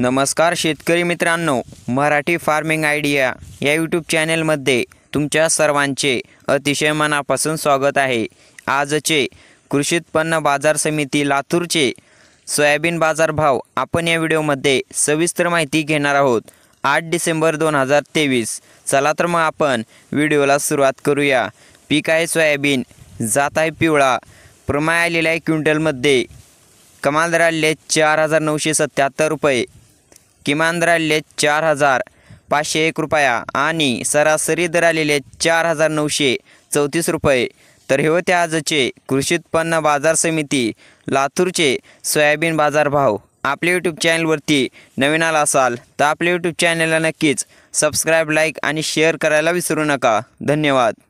नमस्कार शेतकरी मित्रांनो मराठी फार्मिंग आयडिया या यूट्यूब चॅनेलमध्ये तुमच्या सर्वांचे अतिशय मनापासून स्वागत आहे आजचे कृषी उत्पन्न बाजार समिती लातूरचे सोयाबीन बाजारभाव आपण या व्हिडिओमध्ये सविस्तर माहिती घेणार आहोत आठ डिसेंबर दोन हजार तेवीस चला तर मग आपण व्हिडिओला सुरुवात करूया पीक आहे सोयाबीन जात आहे पिवळा प्रमाय आलेला आहे क्विंटलमध्ये कमाल दराले चार हजार नऊशे सत्याहत्तर रुपये किमान दराले चार हजार पाचशे एक रुपया आणि सरासरी आलेले चार हजार नऊशे चौतीस रुपये तर हे होते आजचे कृषी उत्पन्न बाजार समिती लातूरचे सोयाबीन बाजारभाव आपल्या यूट्यूब चॅनलवरती नवीन आला असाल तर आपल्या यूट्यूब चॅनलला नक्कीच सबस्क्राईब लाईक आणि शेअर करायला विसरू नका धन्यवाद